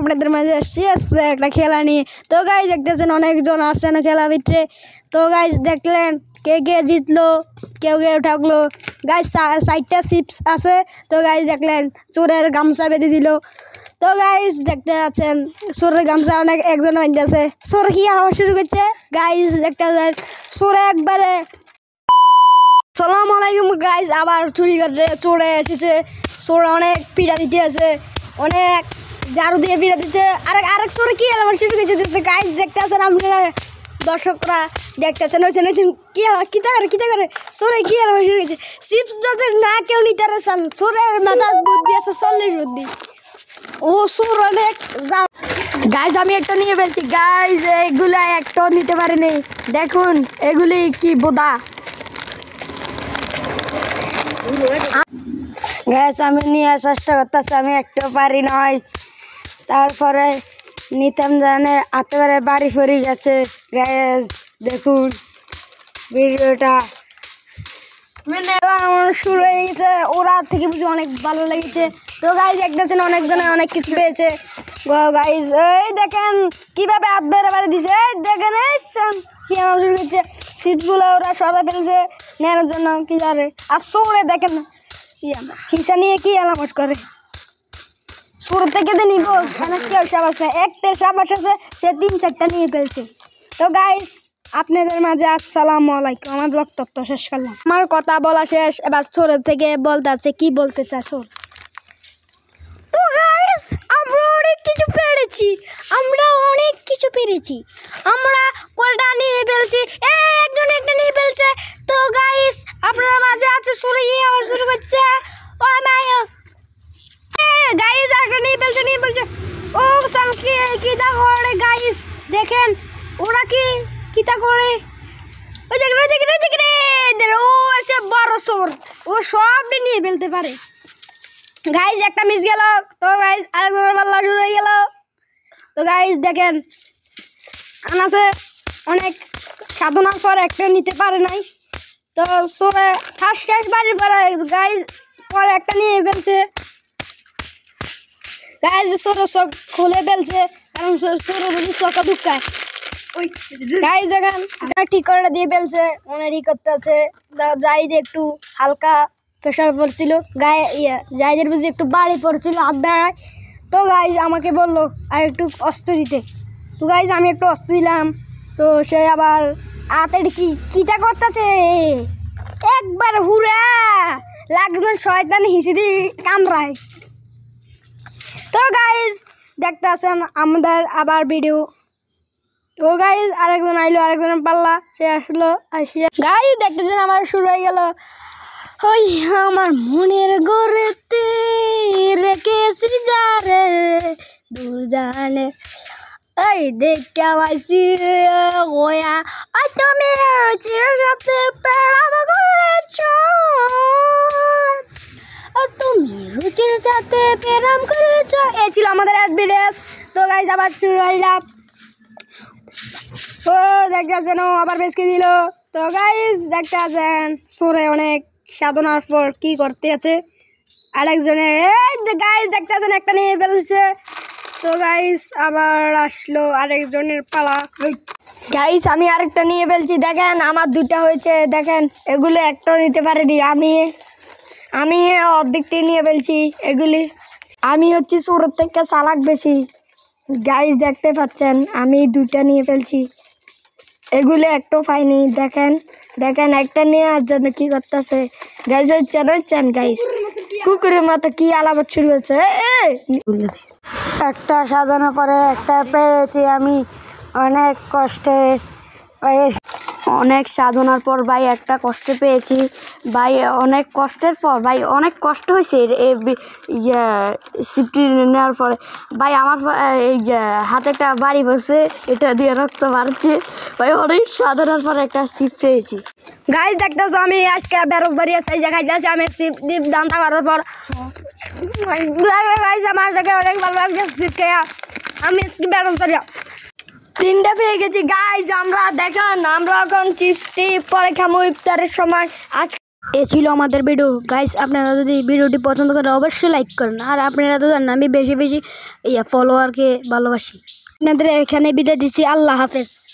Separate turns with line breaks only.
আপনাদের মাঝে এসছি আসছে একটা খেলা নিয়ে তো গাইজ দেখতেছেন অনেকজন আসছেন খেলা ভিতরে তো গাইজ দেখলেন কে কে জিতলো কেউ কেউ ঠকলো গাইজ সাইডটা সিপস আছে তো গাইজ দেখলেন চোরের গামছা বেঁধে দিল তো গাইজ দেখতে আছেন সোরের গামছা অনেক একজন আছে সোর কি হওয়া শুরু করছে গাইজ দেখতে পাচ্ছেন সোরে একবারে সালাম আলাইকুম গাইজ আবার চুরি করে চোরে এসেছে চোর অনেক পিড়া দিতে আছে অনেক ঝাড়ু দিয়ে বিড়া দিচ্ছে আরেক আরেক সরে কি এলাম শিশু কিছু দিচ্ছে গাইজ দেখতে আসেন আপনারা দর্শকরা দেখতে আসেন ওইছেন ওইছেন কি কী করে কী করে সরে কি এলাম শিশু গেছে শিপস যাতে না কেউ নিতে পারছেন সরে মাথা বুদ্ধি আছে চল্লিশ বুদ্ধি ও সুর অনেক গাইজ আমি একটা নিয়ে ফেলছি গাইজ এগুলা একটাও নিতে পারিনি দেখুন এগুলি কি বোদা গ্যাস আমি নিয়ে চেষ্টা করতেছি আমি একটু পারি নয় তারপরে নিতাম জানে আত্মবারে বাড়ি ফরি গেছে গ্যাস দেখুন ভিডিওটা মানে আমার শুরু হয়ে গেছে ওরা থেকে বুঝি অনেক ভালো লেগেছে তো গাইজ এক দেখছেন অনেকজনে অনেক কিছু পেয়েছে গাইজ এই দেখেন কীভাবে হাত বেড়ে বেড়ে দিছে এই দেখেন কি আমার শুরু করছে সিটগুলো ওরা সরা ফেলছে নেওয়ার জন্য কি জানে আর শোরে দেখেন কি আমার হিসা নিয়ে কি আলামত করে শুরু থেকে তো নিব কি সাবাস না এক তের সাবাস আছে সে তিন চারটা নিয়ে ফেলছে তো গাইস আপনাদের মাঝে আসসালাম আলাইকুম আমার ব্লগ তত্ত্ব শেষ করলাম আমার কথা বলা শেষ এবার ছোটের থেকে বলতে আছে কি বলতে চায় সোর তো গাইস আমরা অনেক কিছু পেরেছি আমরা অনেক কিছু পেরেছি আমরা কটা নিয়ে ফেলছি এই একজন একটা নিয়ে ফেলছে তো গাইস আপনার মাঝে আছে শুরু আমার শুরু করছে ও মায়া নিয়ে ফেলছে নিয়ে ফেলছে ও সানকে কিটা করে গাইস দেখেন ওরা কি কিটা করে ওই দেখেন ওই দেখেন ওই দেখেন ও আছে বড় সোর ও সবটি নিয়ে ফেলতে পারে
গাইস একটা মিস গেল
তো গাইস আরেকবার পাল্লা হয়ে গেল তো গাইস দেখেন আনাসে অনেক সাধনার পর একটা নিতে পারে নাই তো সোরে ফার্স্ট শেষ বাড়ির পরে গাইস পরে একটা নিয়ে ফেলছে গাইজ সরো সব খুলে ফেলছে কারণ সরো বুঝি সকা ধুকায় গাইজ দেখেন এটা ঠিকানা দিয়ে ফেলছে ওনারই করতে আছে জাহিদ একটু হালকা প্রেশার পড়ছিল গায়ে ইয়ে জাহিদের বুঝি একটু বাড়ি পড়ছিল হাত দাঁড়ায় তো গাইজ আমাকে বললো আর একটু অস্ত্র দিতে তো গাইজ আমি একটু অস্ত্র দিলাম তো সে আবার আতের কি কিটা করতেছে একবার হুরা লাগবে শয়তান হিসিদি কামড়ায় তো গাইজ দেখতে আসেন আমাদের আবার ভিডিও ও গাইজ আরেকজন আইলো আরেকজন পাল্লা সে আসলো আসিয়া গাইজ দেখতেছেন আমার শুরু হয়ে গেল ওই আমার মনের গড়েতে রেখেছি যারে দূর জানে এই দেখতে আসি গোয়া আই তুমি চির সাথে পেড়াব করেছ লুচির সাথে প্রেরাম করেছ এ ছিল আমাদের অ্যাডভিডেন্স তো গাইজ আবার শুরু হইলাম ও দেখতে আছেন আবার বেসকে দিল তো গাইজ দেখতে আছেন সরে অনেক সাধনার পর কি করতে আছে আরেকজনে এই গাইজ দেখতে আছেন একটা নিয়ে ফেলছে তো গাইজ আবার আসলো আরেকজনের পালা গাইস আমি আরেকটা নিয়ে ফেলছি দেখেন আমার দুটা হয়েছে দেখেন এগুলো একটা নিতে পারেনি আমি আমি অর্ধেকটি নিয়ে ফেলছি এগুলি আমি হচ্ছি সুরত থেকে সালাক বেশি গাইজ দেখতে পাচ্ছেন আমি দুইটা নিয়ে ফেলছি এগুলি একটু পাইনি দেখেন দেখেন একটা নিয়ে আর জন্য কী করতেছে গাইজ হচ্ছেন হচ্ছেন গাইজ কুকুরের মতো কি আলাপত শুরু হচ্ছে একটা সাজানোর পরে একটা পেয়েছি আমি অনেক কষ্টে পেয়েছি অনেক সাধনার পর ভাই একটা কষ্ট পেয়েছি ভাই অনেক কষ্টের পর ভাই অনেক কষ্ট হয়েছে ইয়ে সিফটি নেওয়ার পরে ভাই আমার হাতে একটা বাড়ি বসে এটা দিয়ে রক্ত বাড়ছে ভাই অনেক সাধনার পর একটা সিপ পেয়েছি গাছ দেখতেছ আমি আজকে বেরোজবাড়ি সেই জায়গায় যাচ্ছি আমি সিপ ডিপ দান্তা করার পর গাছ আমার দেখে অনেক ভালো লাগছে সিপ খেয়ে আমি বেরোজবাড়ি তিনটা পেয়ে গেছি গাইজ আমরা দেখান আমরা এখন চিপস টিপ পরে খামো ইফতারের সময় আজ এ ছিল আমাদের ভিডিও গাইজ আপনারা যদি ভিডিওটি পছন্দ করেন অবশ্যই লাইক করেন আর আপনারা তো জানেন আমি বেশি বেশি ইয়া ফলোয়ারকে ভালোবাসি আপনাদের এখানে বিদায় দিচ্ছি আল্লাহ হাফেজ